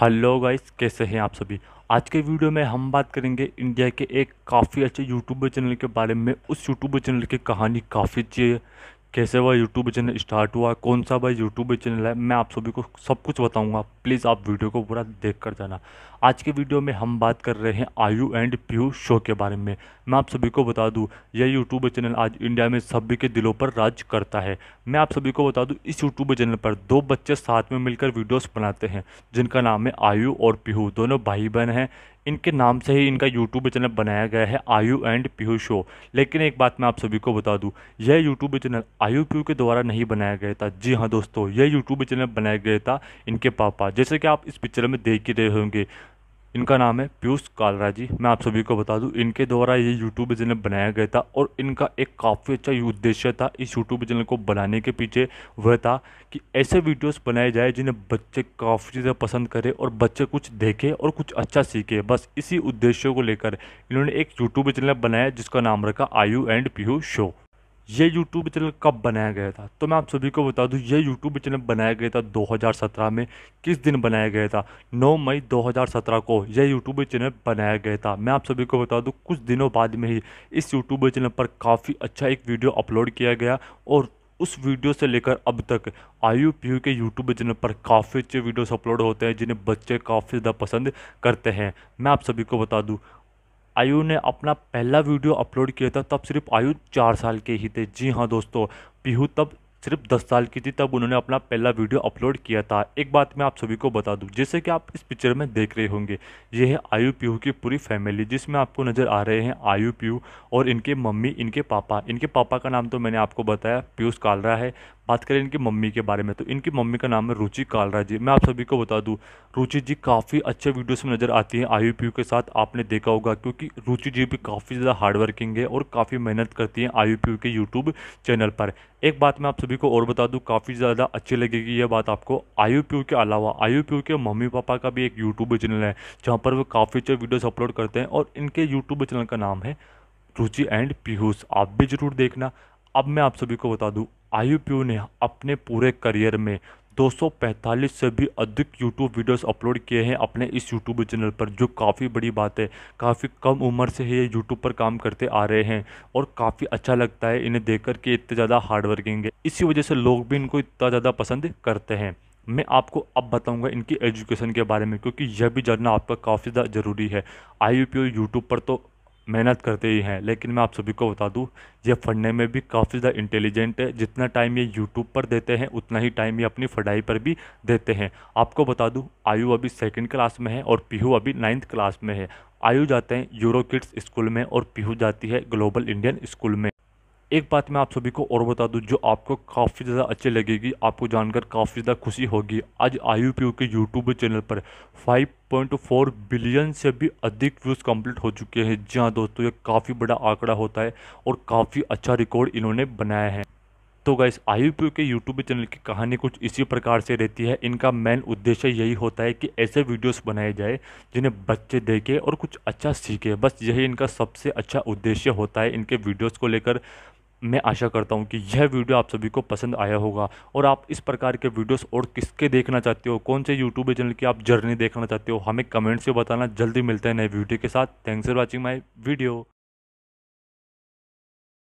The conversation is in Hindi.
हेलो गाइस कैसे हैं आप सभी आज के वीडियो में हम बात करेंगे इंडिया के एक काफ़ी अच्छे यूट्यूबर चैनल के बारे में उस यूट्यूबर चैनल की कहानी काफ़ी कैसे वह यूट्यूब चैनल स्टार्ट हुआ कौन सा भाई यूट्यूब चैनल है मैं आप सभी को सब कुछ बताऊंगा प्लीज़ आप वीडियो को पूरा देख कर जाना आज के वीडियो में हम बात कर रहे हैं आयु एंड पीयू शो के बारे में मैं आप सभी को बता दूं यह यूट्यूब चैनल आज इंडिया में सभी के दिलों पर राज करता है मैं आप सभी को बता दूँ इस यूट्यूब चैनल पर दो बच्चे साथ में मिलकर वीडियोज बनाते हैं जिनका नाम है आयु और पीहू दोनों भाई बहन हैं इनके नाम से ही इनका यूट्यूब चैनल बनाया गया है आयु एंड पीयू शो लेकिन एक बात मैं आप सभी को बता दूं यह यूट्यूब चैनल आयु पीयू के द्वारा नहीं बनाया गया था जी हाँ दोस्तों यह यूट्यूब चैनल बनाया गया था इनके पापा जैसे कि आप इस पिक्चर में देख ही रहे होंगे इनका नाम है पीयूष कालरा जी मैं आप सभी को बता दूं इनके द्वारा ये यूट्यूब चैनल बनाया गया था और इनका एक काफ़ी अच्छा उद्देश्य था इस यूट्यूब चैनल को बनाने के पीछे वह था कि ऐसे वीडियोस बनाए जाए जिन्हें बच्चे काफ़ी ज़्यादा पसंद करें और बच्चे कुछ देखें और कुछ अच्छा सीखे बस इसी उद्देश्य को लेकर इन्होंने एक यूट्यूब चैनल बनाया जिसका नाम रखा आयु एंड पीयू शो ये यूट्यूब चैनल कब बनाया गया था तो मैं आप सभी को बता दूं ये YouTube चैनल बनाया गया था 2017 में किस दिन बनाया गया था 9 मई 2017 को यह यूट्यूब चैनल बनाया गया था मैं आप सभी को बता दूं कुछ दिनों बाद में ही इस YouTube चैनल पर काफ़ी अच्छा एक वीडियो अपलोड किया गया और उस वीडियो से लेकर अब तक आयु पी के यूट्यूब चैनल पर काफ़ी अच्छे वीडियोस अपलोड होते हैं जिन्हें बच्चे काफ़ी ज़्यादा पसंद करते हैं मैं आप सभी को बता दूँ आयु ने अपना पहला वीडियो अपलोड किया था तब सिर्फ आयु चार साल के ही थे जी हाँ दोस्तों पीहू तब सिर्फ दस साल की थी तब उन्होंने अपना पहला वीडियो अपलोड किया था एक बात मैं आप सभी को बता दूं जैसे कि आप इस पिक्चर में देख रहे होंगे यह है आयु पीहू की पूरी फैमिली जिसमें आपको नज़र आ रहे हैं आयु पीहू और इनके मम्मी इनके पापा इनके पापा का नाम तो मैंने आपको बताया पीयूष कालरा है बात करें इनकी मम्मी के बारे में तो इनकी मम्मी का नाम है रुचि कालरा जी मैं आप सभी को बता दूं रुचि जी काफ़ी अच्छे वीडियोस में नज़र आती हैं आई के साथ आपने देखा होगा क्योंकि रुचि जी भी काफ़ी ज़्यादा हार्डवर्किंग है और काफ़ी मेहनत करती हैं आई के यूट्यूब चैनल पर एक बात मैं आप सभी को और बता दूँ काफ़ी ज़्यादा अच्छी लगेगी यह बात आपको आई के अलावा आई के मम्मी पापा का भी एक यूट्यूब चैनल है जहाँ पर वो काफ़ी अच्छे वीडियोज़ अपलोड करते हैं और इनके यूट्यूब चैनल का नाम है रुचि एंड पीहूस आप भी ज़रूर देखना अब मैं आप सभी को बता दूँ आईपीओ ने अपने पूरे करियर में 245 से भी अधिक यूट्यूब वीडियोस अपलोड किए हैं अपने इस यूट्यूब चैनल पर जो काफ़ी बड़ी बात है काफ़ी कम उम्र से ही ये यूट्यूब पर काम करते आ रहे हैं और काफ़ी अच्छा लगता है इन्हें देखकर कि इतने ज़्यादा हार्ड वर्किंग है इसी वजह से लोग भी इनको इतना ज़्यादा पसंद करते हैं मैं आपको अब बताऊंगा इनकी एजुकेशन के बारे में क्योंकि यह भी जानना आपका काफ़ी ज़्यादा ज़रूरी है आई यूट्यूब पर तो मेहनत करते ही हैं लेकिन मैं आप सभी को बता दूं ये पढ़ने में भी काफ़ी ज़्यादा इंटेलिजेंट है जितना टाइम ये यूट्यूब पर देते हैं उतना ही टाइम ये अपनी पढ़ाई पर भी देते हैं आपको बता दूं आयु अभी सेकंड क्लास में है और पीहू अभी नाइन्थ क्लास में है आयु जाते हैं यूरो किड्स स्कूल में और पीहू जाती है ग्लोबल इंडियन स्कूल में एक बात मैं आप सभी को और बता दूं जो आपको काफ़ी ज़्यादा अच्छी लगेगी आपको जानकर काफ़ी ज़्यादा खुशी होगी आज आई के यूट्यूब चैनल पर 5.4 बिलियन से भी अधिक व्यूज़ कंप्लीट हो चुके हैं जी हाँ दोस्तों ये काफ़ी बड़ा आंकड़ा होता है और काफ़ी अच्छा रिकॉर्ड इन्होंने बनाया है तो गाइस आई के यूट्यूब चैनल की कहानी कुछ इसी प्रकार से रहती है इनका मेन उद्देश्य यही होता है कि ऐसे वीडियोस बनाए जाए जिन्हें बच्चे देखें और कुछ अच्छा सीखे बस यही इनका सबसे अच्छा उद्देश्य होता है इनके वीडियोस को लेकर मैं आशा करता हूँ कि यह वीडियो आप सभी को पसंद आया होगा और आप इस प्रकार के वीडियोस और किसके देखना चाहते हो कौन से यूट्यूब चैनल की आप जर्नी देखना चाहते हो हमें कमेंट्स में बताना जल्दी मिलते हैं नए वीडियो के साथ thanks for watching my video